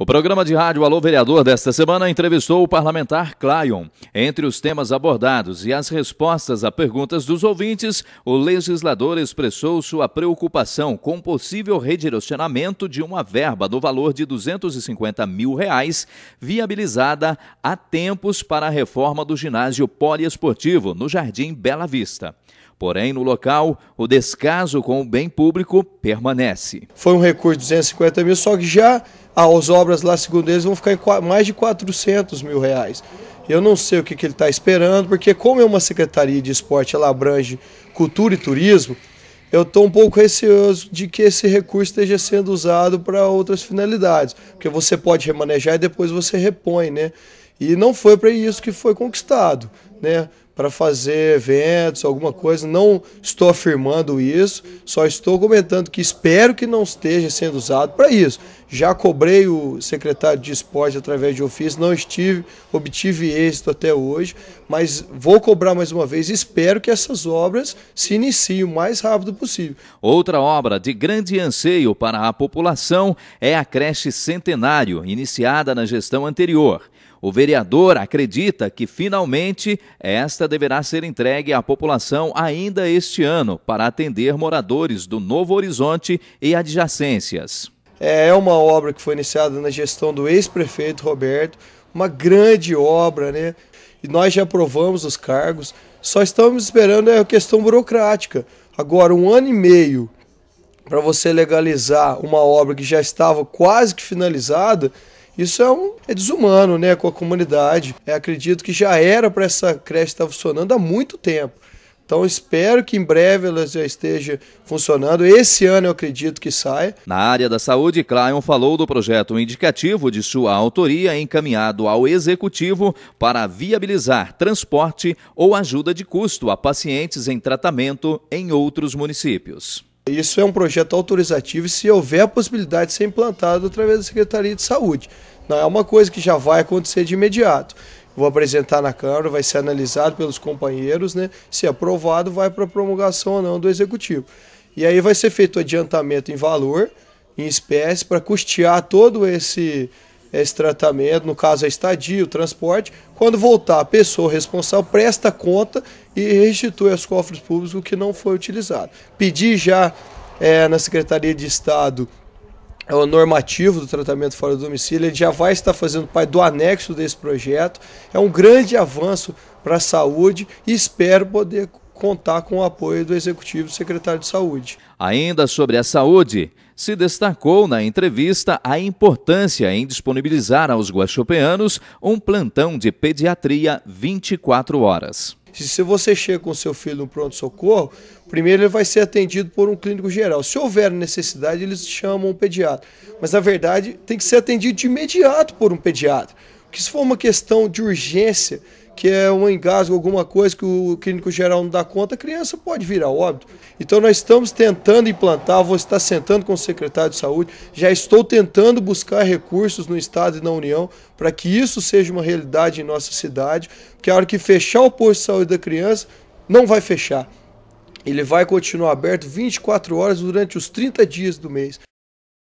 O programa de rádio Alô Vereador desta semana entrevistou o parlamentar Clayon. Entre os temas abordados e as respostas a perguntas dos ouvintes, o legislador expressou sua preocupação com possível redirecionamento de uma verba do valor de 250 mil reais, viabilizada há tempos para a reforma do ginásio poliesportivo no Jardim Bela Vista. Porém, no local, o descaso com o bem público permanece. Foi um recurso de 250 mil, só que já as obras lá, segundo eles, vão ficar em mais de 400 mil reais. Eu não sei o que, que ele está esperando, porque como é uma secretaria de esporte, ela abrange cultura e turismo, eu estou um pouco receoso de que esse recurso esteja sendo usado para outras finalidades, porque você pode remanejar e depois você repõe, né? E não foi para isso que foi conquistado né, para fazer eventos, alguma coisa. Não estou afirmando isso, só estou comentando que espero que não esteja sendo usado para isso. Já cobrei o secretário de esporte através de ofício, não estive, obtive êxito até hoje, mas vou cobrar mais uma vez. Espero que essas obras se iniciem o mais rápido possível. Outra obra de grande anseio para a população é a creche Centenário, iniciada na gestão anterior. O vereador acredita que finalmente esta deverá ser entregue à população ainda este ano para atender moradores do Novo Horizonte e adjacências. É, é uma obra que foi iniciada na gestão do ex-prefeito Roberto, uma grande obra, né? E nós já aprovamos os cargos, só estamos esperando é, a questão burocrática. Agora, um ano e meio para você legalizar uma obra que já estava quase que finalizada, isso é, um, é desumano, né, com a comunidade. Eu é, acredito que já era para essa creche estar tá funcionando há muito tempo. Então espero que em breve ela já esteja funcionando. Esse ano eu acredito que saia. Na área da saúde, Clyon falou do projeto indicativo de sua autoria encaminhado ao executivo para viabilizar transporte ou ajuda de custo a pacientes em tratamento em outros municípios. Isso é um projeto autorizativo e se houver a possibilidade de ser implantado através da Secretaria de Saúde. Não é uma coisa que já vai acontecer de imediato. Vou apresentar na Câmara, vai ser analisado pelos companheiros, né? Se é aprovado, vai para promulgação ou não do Executivo. E aí vai ser feito o adiantamento em valor, em espécie, para custear todo esse esse tratamento, no caso a estadia, o transporte. Quando voltar, a pessoa responsável presta conta e restitui aos cofres públicos o que não foi utilizado. Pedi já é, na Secretaria de Estado é, o normativo do tratamento fora do domicílio, ele já vai estar fazendo parte do anexo desse projeto. É um grande avanço para a saúde e espero poder contar com o apoio do Executivo Secretário de Saúde. Ainda sobre a saúde, se destacou na entrevista a importância em disponibilizar aos guaxopeanos um plantão de pediatria 24 horas. Se você chega com seu filho no pronto-socorro, primeiro ele vai ser atendido por um clínico geral. Se houver necessidade, eles chamam um pediatra. Mas, na verdade, tem que ser atendido de imediato por um pediatra. Porque se for uma questão de urgência, que é um engasgo, alguma coisa que o clínico geral não dá conta, a criança pode virar óbito. Então nós estamos tentando implantar, vou estar sentando com o secretário de saúde, já estou tentando buscar recursos no Estado e na União para que isso seja uma realidade em nossa cidade, porque a hora que fechar o posto de saúde da criança, não vai fechar. Ele vai continuar aberto 24 horas durante os 30 dias do mês.